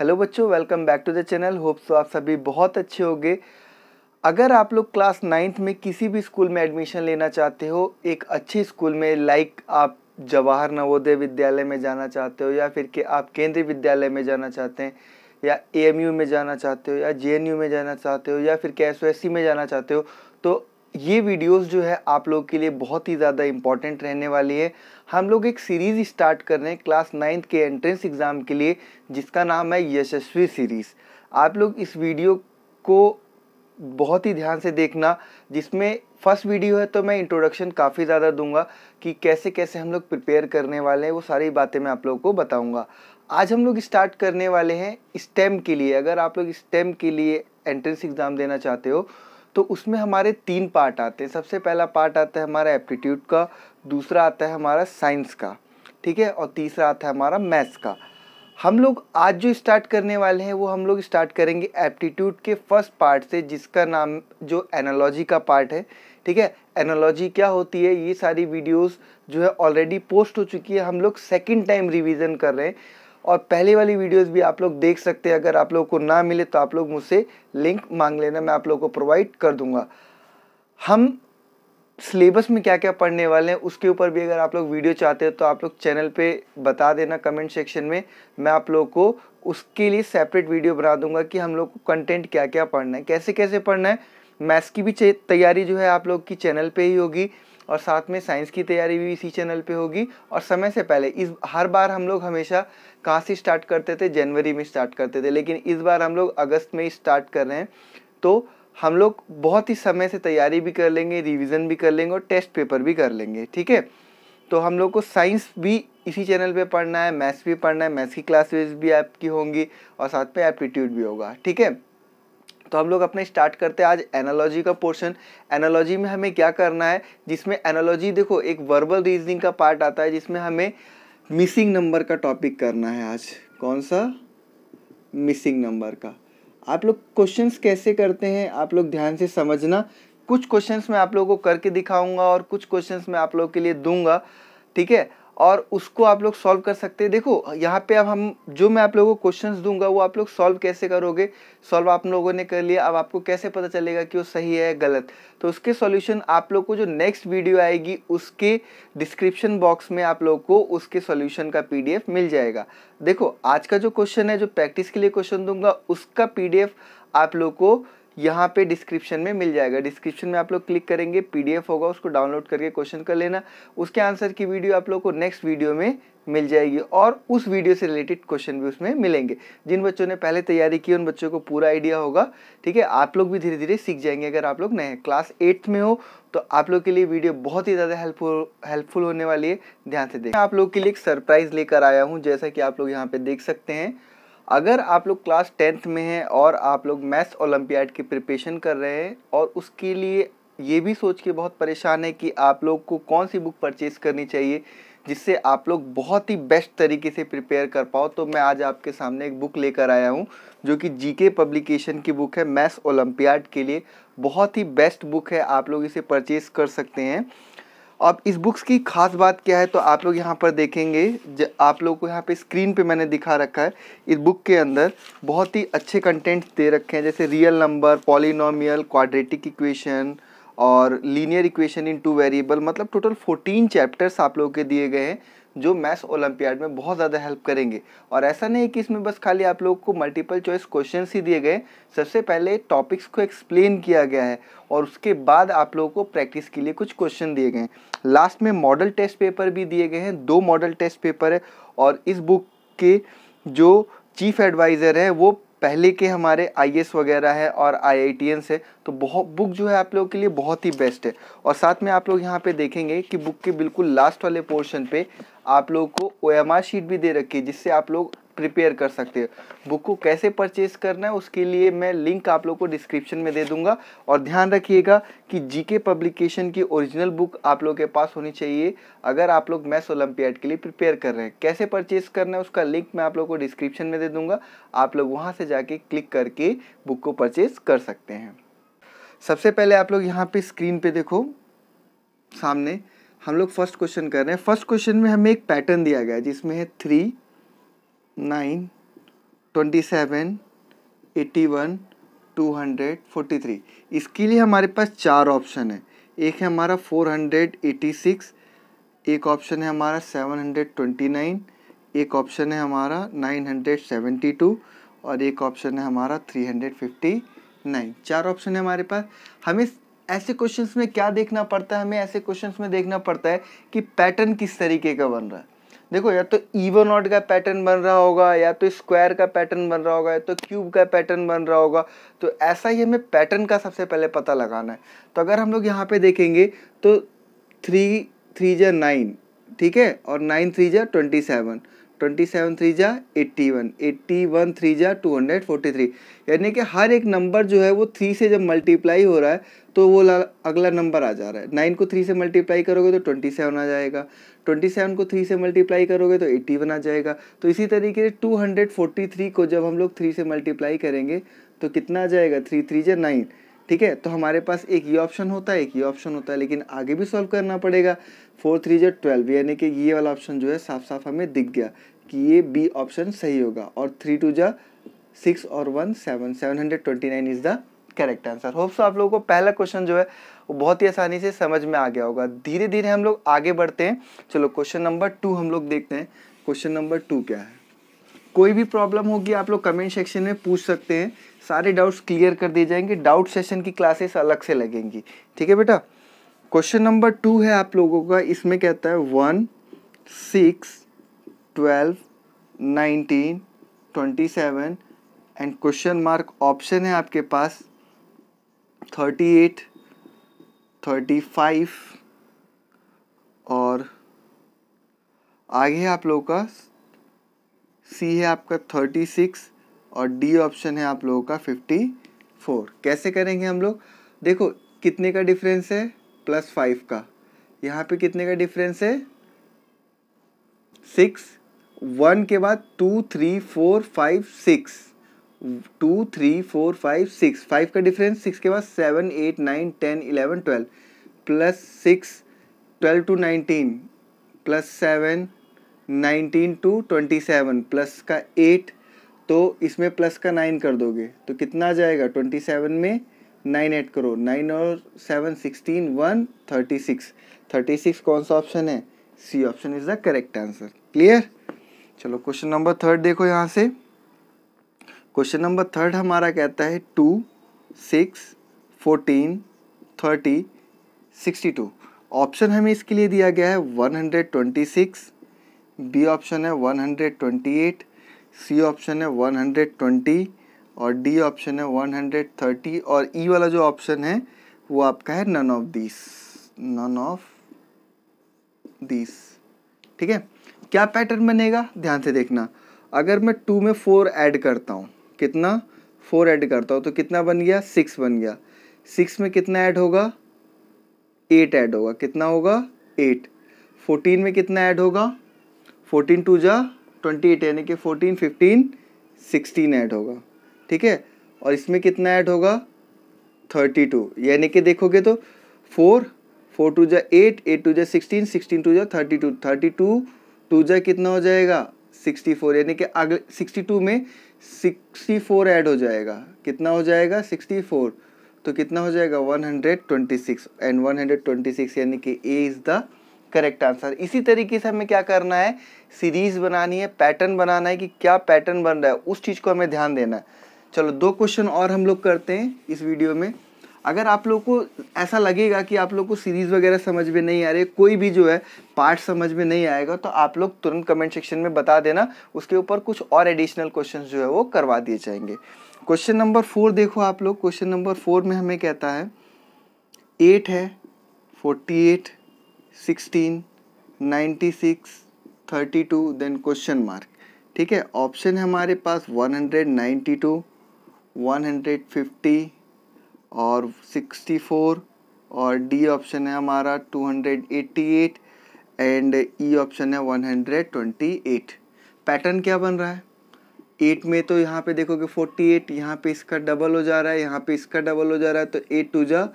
hello बच्चों welcome back to the channel hope so आप सभी बहुत अच्छे होंगे अगर आप लोग क्लास नाइन्थ में किसी भी स्कूल में एडमिशन लेना चाहते हो एक अच्छे स्कूल में लाइक आप जवाहर नवोदय विद्यालय में जाना चाहते हो या फिर के आप केंद्रीय विद्यालय में जाना चाहते हैं या ए में जाना चाहते हो या जे में जाना चाहते हो या फिर के एस में जाना चाहते हो तो ये वीडियोस जो है आप लोग के लिए बहुत ही ज़्यादा इम्पॉर्टेंट रहने वाली है हम लोग एक सीरीज़ स्टार्ट कर रहे हैं क्लास नाइन्थ के एंट्रेंस एग्ज़ाम के लिए जिसका नाम है यशस्वी सीरीज़ आप लोग इस वीडियो को बहुत ही ध्यान से देखना जिसमें फर्स्ट वीडियो है तो मैं इंट्रोडक्शन काफ़ी ज़्यादा दूंगा कि कैसे कैसे हम लोग प्रिपेयर करने वाले हैं वो सारी बातें मैं आप लोगों को बताऊंगा आज हम लोग स्टार्ट करने वाले हैं स्टेम के लिए अगर आप लोग स्टेम के लिए एंट्रेंस एग्ज़ाम देना चाहते हो तो उसमें हमारे तीन पार्ट आते हैं सबसे पहला पार्ट आता है हमारा एप्टीट्यूड का दूसरा आता है हमारा साइंस का ठीक है और तीसरा आता है हमारा मैथ्स का हम लोग आज जो स्टार्ट करने वाले हैं वो हम लोग स्टार्ट करेंगे एप्टीट्यूड के फर्स्ट पार्ट से जिसका नाम जो एनालॉजी का पार्ट है ठीक है एनालॉजी क्या होती है ये सारी वीडियोस जो है ऑलरेडी पोस्ट हो चुकी है हम लोग सेकंड टाइम रिवीजन कर रहे हैं और पहले वाली वीडियोस भी आप लोग देख सकते हैं अगर आप लोग को ना मिले तो आप लोग मुझसे लिंक मांग लेना मैं आप लोग को प्रोवाइड कर दूंगा हम सिलेबस में क्या क्या पढ़ने वाले हैं उसके ऊपर भी अगर आप लोग वीडियो चाहते हो तो आप लोग चैनल पे बता देना कमेंट सेक्शन में मैं आप लोग को उसके लिए सेपरेट वीडियो बना दूंगा कि हम लोग को कंटेंट क्या क्या पढ़ना है कैसे कैसे पढ़ना है मैथ्स की भी तैयारी जो है आप लोग की चैनल पे ही होगी और साथ में साइंस की तैयारी भी इसी चैनल पे होगी और समय से पहले इस हर बार हम लोग हमेशा कहाँ से स्टार्ट करते थे जनवरी में स्टार्ट करते थे लेकिन इस बार हम लोग अगस्त में ही स्टार्ट कर रहे हैं तो हम लोग बहुत ही समय से तैयारी भी कर लेंगे रिविज़न भी कर लेंगे और टेस्ट पेपर भी कर लेंगे ठीक है तो हम लोग को साइंस भी इसी चैनल पे पढ़ना है मैथ्स भी पढ़ना है मैथ्स की क्लासेस भी आपकी होंगी और साथ में एप्टीट्यूड भी होगा ठीक है तो हम लोग अपने स्टार्ट करते हैं आज एनालॉजी का पोर्शन एनालॉजी में हमें क्या करना है जिसमें एनालॉजी देखो एक वर्बल रीजनिंग का पार्ट आता है जिसमें हमें मिसिंग नंबर का टॉपिक करना है आज कौन सा मिसिंग नंबर का आप लोग क्वेश्चंस कैसे करते हैं आप लोग ध्यान से समझना कुछ क्वेश्चंस मैं आप लोगों को करके दिखाऊंगा और कुछ क्वेश्चंस मैं आप लोग के लिए दूंगा ठीक है और उसको आप लोग सॉल्व कर सकते हैं देखो यहाँ पे अब हम जो मैं आप लोगों को क्वेश्चंस दूंगा वो आप लोग सॉल्व कैसे करोगे सॉल्व आप लोगों ने कर लिया अब आपको कैसे पता चलेगा कि वो सही है गलत तो उसके सॉल्यूशन आप लोग को जो नेक्स्ट वीडियो आएगी उसके डिस्क्रिप्शन बॉक्स में आप लोग को उसके सॉल्यूशन का पी मिल जाएगा देखो आज का जो क्वेश्चन है जो प्रैक्टिस के लिए क्वेश्चन दूंगा उसका पी आप लोग को यहाँ पे डिस्क्रिप्शन में मिल जाएगा डिस्क्रिप्शन में आप लोग क्लिक करेंगे पीडीएफ होगा उसको डाउनलोड करके क्वेश्चन कर लेना उसके आंसर की वीडियो आप लोग को नेक्स्ट वीडियो में मिल जाएगी और उस वीडियो से रिलेटेड क्वेश्चन भी उसमें मिलेंगे जिन बच्चों ने पहले तैयारी की उन बच्चों को पूरा आइडिया होगा ठीक है आप लोग भी धीरे धीरे सीख जाएंगे अगर आप लोग नए क्लास एट्थ में हो तो आप लोग के लिए वीडियो बहुत ही ज़्यादा हेल्पफुल हेल्पफुल होने वाली है ध्यान से देखें आप लोग के लिए एक सरप्राइज़ लेकर आया हूँ जैसा कि आप लोग यहाँ पे देख सकते हैं अगर आप लोग क्लास टेंथ में हैं और आप लोग मैथ्स ओलंपियाड की प्रिपरेशन कर रहे हैं और उसके लिए ये भी सोच के बहुत परेशान है कि आप लोग को कौन सी बुक परचेज़ करनी चाहिए जिससे आप लोग बहुत ही बेस्ट तरीके से प्रिपेयर कर पाओ तो मैं आज आपके सामने एक बुक लेकर आया हूँ जो कि जीके पब्लिकेशन की बुक है मैथ्स ओलंपियाड के लिए बहुत ही बेस्ट बुक है आप लोग इसे परचेज़ कर सकते हैं अब इस बुक्स की खास बात क्या है तो आप लोग यहाँ पर देखेंगे आप लोग को यहाँ पे स्क्रीन पे मैंने दिखा रखा है इस बुक के अंदर बहुत ही अच्छे कंटेंट दे रखे हैं जैसे real number polynomial quadratic equation और linear equation in two variable मतलब टोटल फोर्टीन चैप्टर्स आप लोगों के दिए गए हैं जो मैथ्स ओलंपियाड में बहुत ज़्यादा हेल्प करेंगे और ऐसा नहीं कि इसमें बस खाली आप लोगों को मल्टीपल चॉइस क्वेश्चन ही दिए गए सबसे पहले टॉपिक्स को एक्सप्लेन किया गया है और उसके बाद आप लोगों को प्रैक्टिस के लिए कुछ क्वेश्चन दिए गए लास्ट में मॉडल टेस्ट पेपर भी दिए गए हैं दो मॉडल टेस्ट पेपर है और इस बुक के जो चीफ एडवाइज़र है वो पहले के हमारे आई वगैरह है और आई आई टी है तो बहुत बुक जो है आप लोगों के लिए बहुत ही बेस्ट है और साथ में आप लोग यहाँ पे देखेंगे कि बुक के बिल्कुल लास्ट वाले पोर्शन पे आप लोग को ओ शीट भी दे रखी है जिससे आप लोग प्रिपेयर कर सकते हो बुक को कैसे परचेज करना है उसके लिए मैं लिंक आप लोग को डिस्क्रिप्शन में दे दूंगा और ध्यान रखिएगा कि जीके पब्लिकेशन की ओरिजिनल बुक आप लोग के पास होनी चाहिए अगर आप लोग मैथ्स ओलंपियाड के लिए प्रिपेयर कर रहे हैं कैसे परचेज करना है उसका लिंक मैं आप लोग को डिस्क्रिप्शन में दे दूंगा आप लोग वहाँ से जाके क्लिक करके बुक को परचेज कर सकते हैं सबसे पहले आप लोग यहाँ पर स्क्रीन पर देखो सामने हम लोग फर्स्ट क्वेश्चन कर रहे हैं फर्स्ट क्वेश्चन में हमें एक पैटर्न दिया गया है जिसमें है three nine twenty seven eighty one two hundred forty three इसके लिए हमारे पास चार ऑप्शन है एक है हमारा फोर हंड्रेड एटी सिक्स एक ऑप्शन है हमारा सेवन हंड्रेड ट्वेंटी नाइन एक ऑप्शन है हमारा नाइन हंड्रेड सेवेंटी टू और एक ऑप्शन है हमारा थ्री हंड्रेड फिफ्टी नाइन चार ऑप्शन है हमारे पास हमें ऐसे क्वेश्चन में क्या देखना पड़ता है हमें ऐसे क्वेश्चन में देखना पड़ता है कि पैटर्न किस तरीके का बन रहा है देखो या तो ईवन ऑड का पैटर्न बन रहा होगा या तो स्क्वायर का पैटर्न बन रहा होगा या तो क्यूब का पैटर्न बन रहा होगा तो ऐसा ही हमें पैटर्न का सबसे पहले पता लगाना है तो अगर हम लोग यहाँ पे देखेंगे तो थ्री थ्री जै नाइन ठीक है और नाइन थ्री जै twenty seven twenty seven three जा eighty one eighty one three जा टू हंड्रेड फोर्टी थ्री यानी कि हर एक नंबर जो है वो थ्री से जब मल्टीप्लाई हो रहा है तो वो अगला नंबर आ जा रहा है नाइन को थ्री से मल्टीप्लाई करोगे तो ट्वेंटी सेवन आ जाएगा ट्वेंटी सेवन को थ्री से मल्टीप्लाई करोगे तो एट्टी वन आ जाएगा तो इसी तरीके से टू हंड्रेड फोर्टी थ्री को जब हम लोग थ्री से मल्टीप्लाई करेंगे तो कितना आ जाएगा थ्री थ्री जा नाइन ठीक है तो हमारे पास एक ये ऑप्शन होता है एक ये ऑप्शन होता है लेकिन आगे भी सॉल्व करना पड़ेगा फोर थ्री जो ट्वेल्व यानी कि ये वाला ऑप्शन जो है साफ साफ हमें दिख गया कि ये बी ऑप्शन सही होगा और थ्री टू जा सिक्स और one seven seven hundred twenty nine is the correct answer hopes आप लोगों को पहला क्वेश्चन जो है वो बहुत ही आसानी से समझ में आ गया होगा धीरे धीरे हम लोग आगे बढ़ते हैं चलो क्वेश्चन नंबर टू हम लोग देखते हैं क्वेश्चन नंबर टू क्या है कोई भी प्रॉब्लम होगी आप लोग कमेंट सेक्शन में पूछ सकते हैं सारे डाउट्स क्लियर कर दिए जाएंगे डाउट सेशन की क्लासेस अलग से लगेंगी ठीक है बेटा क्वेश्चन नंबर टू है आप लोगों का इसमें कहता है one six twelve nineteen twenty seven and question mark option है आपके पास थर्टी एट थर्टी फाइव और आगे है आप लोगों का सी है आपका थर्टी सिक्स और डी ऑप्शन है आप लोगों का फिफ्टी फोर कैसे करेंगे हम लोग देखो कितने का डिफरेंस है प्लस फाइव का यहाँ पे कितने का डिफरेंस है सिक्स वन के बाद two three four five six two three four five six five का डिफरेंस सिक्स के बाद seven eight nine ten eleven twelve plus six twelve to nineteen plus seven nineteen to twenty seven plus का eight तो इसमें plus का nine कर दोगे तो कितना आ जाएगा ट्वेंटी सेवन में नाइन ऐड करो नाइन और seven sixteen one thirty six thirty six कौन सा ऑप्शन है C option is the correct answer clear चलो क्वेश्चन नंबर थर्ड देखो यहाँ से क्वेश्चन नंबर थर्ड हमारा कहता है two six fourteen thirty sixty two option हमें इसके लिए दिया गया है one hundred twenty six B option है one hundred twenty eight C option है वन हंड्रेड ट्वेंटी और डी ऑप्शन है वन हंड्रेड थर्टी और ई e वाला जो ऑप्शन है वो आपका है none of this none of this ठीक है क्या पैटर्न बनेगा ध्यान से देखना अगर मैं टू में फोर ऐड करता हूँ कितना फोर ऐड करता हूँ तो कितना बन गया सिक्स बन गया सिक्स में कितना ऐड होगा एट ऐड होगा कितना होगा एट फोर्टीन में कितना ऐड होगा फोर्टीन टू जा ट्वेंटी एट यानी कि फोर्टीन फिफ्टीन सिक्सटीन ऐड होगा ठीक है और इसमें कितना ऐड होगा थर्टी टू यानी कि देखोगे तो फोर फोर टू जा एट एट टू जा सिक्सटीन सिक्सटीन टू जा thirty two thirty two two जै कितना हो जाएगा 64 यानी कि अगले 62 में 64 ऐड हो जाएगा कितना हो जाएगा 64 तो कितना हो जाएगा 126 एंड 126 यानी कि A is the correct answer इसी तरीके से हमें क्या करना है सीरीज बनानी है पैटर्न बनाना है कि क्या पैटर्न बन रहा है उस चीज़ को हमें ध्यान देना है चलो दो क्वेश्चन और हम लोग करते हैं इस वीडियो में अगर आप लोग को ऐसा लगेगा कि आप लोग को सीरीज़ वगैरह समझ में नहीं आ रही कोई भी जो है पार्ट समझ में नहीं आएगा तो आप लोग तुरंत कमेंट सेक्शन में बता देना उसके ऊपर कुछ और एडिशनल क्वेश्चन जो है वो करवा दिए जाएंगे क्वेश्चन नंबर फोर देखो आप लोग क्वेश्चन नंबर फोर में हमें कहता है एट है forty eight sixteen ninety six thirty two then question mark ठीक है ऑप्शन है हमारे पास one hundred ninety two one hundred fifty और 64 और डी ऑप्शन है हमारा 288 एंड ई ऑप्शन है 128 पैटर्न क्या बन रहा है एट में तो यहाँ पे देखोगे 48 एट यहाँ पे इसका डबल हो जा रहा है यहाँ पे इसका डबल हो जा रहा है तो एट टू जा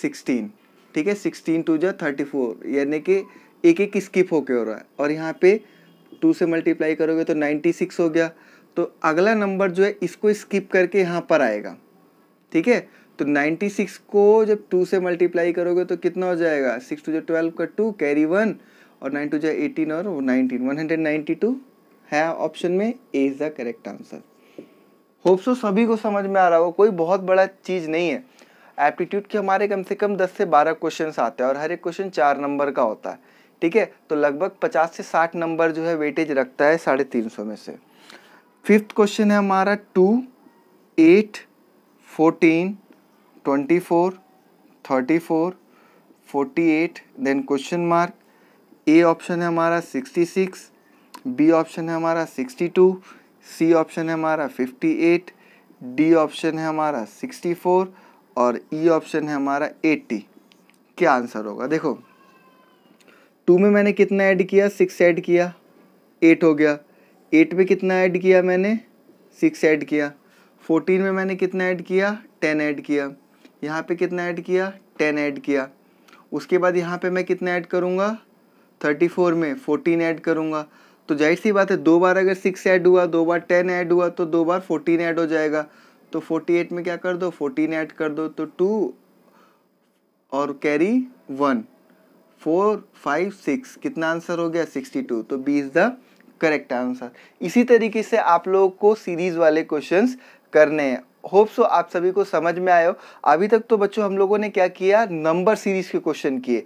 सिक्सटीन ठीक है सिक्सटीन टू जा थर्टी फोर यानी कि एक एक स्किप होके हो रहा है और यहाँ पे टू से मल्टीप्लाई करोगे तो नाइन्टी सिक्स हो गया तो अगला नंबर जो है इसको स्किप करके यहाँ पर आएगा ठीक है तो 96 को जब 2 से मल्टीप्लाई करोगे तो कितना हो जाएगा सिक्स टू जो ट्वेल्व का टू कैरी वन और नाइन टू जो एटीन और nineteen one hundred ninety two है ऑप्शन में A is the correct answer hope so सभी को समझ में आ रहा होगा कोई बहुत बड़ा चीज़ नहीं है एप्टीट्यूड के हमारे कम से कम 10 से 12 क्वेश्चन आते हैं और हर एक क्वेश्चन चार नंबर का होता है ठीक है तो लगभग पचास से साठ नंबर जो है वेटेज रखता है साढ़े तीन सौ में से फिफ्थ क्वेश्चन है हमारा two eight fourteen twenty four thirty four forty eight then question mark A option है हमारा सिक्सटी सिक्स बी ऑप्शन है हमारा सिक्सटी टू सी ऑप्शन है हमारा फिफ्टी एट डी ऑप्शन है हमारा सिक्सटी फोर और ई e ऑप्शन है हमारा एट्टी क्या आंसर होगा देखो टू में मैंने कितना ऐड किया सिक्स ऐड किया एट हो गया एट में कितना ऐड किया मैंने सिक्स ऐड किया फोर्टीन में मैंने कितना ऐड किया टेन ऐड किया यहाँ पे कितना ऐड किया टेन ऐड किया उसके बाद यहाँ पे मैं कितना ऐड करूँगा थर्टी फोर में फोर्टीन ऐड करूँगा तो जाहिर सी बात है दो बार अगर सिक्स ऐड हुआ दो बार टेन ऐड हुआ तो दो बार फोर्टीन ऐड हो जाएगा तो फोर्टी एट में क्या कर दो फोर्टीन ऐड कर दो तो टू और carry one four five six कितना आंसर हो गया सिक्सटी टू तो B is the correct answer इसी तरीके से आप लोगों को सीरीज़ वाले क्वेश्चंस करने हैं होप सो आप सभी को समझ में आए हो अभी तक तो बच्चों हम लोगों ने क्या किया नंबर सीरीज के क्वेश्चन किए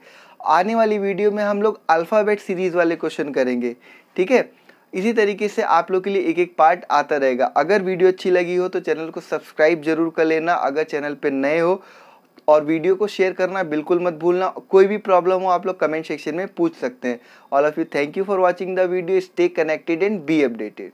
आने वाली वीडियो में हम लोग अल्फ़ाबेट सीरीज वाले क्वेश्चन करेंगे ठीक है इसी तरीके से आप लोग के लिए एक एक पार्ट आता रहेगा अगर वीडियो अच्छी लगी हो तो चैनल को सब्सक्राइब जरूर कर लेना अगर चैनल पर नए हो और वीडियो को शेयर करना बिल्कुल मत भूलना कोई भी प्रॉब्लम हो आप लोग कमेंट सेक्शन में पूछ सकते हैं all of you thank you for watching the video stay connected and be updated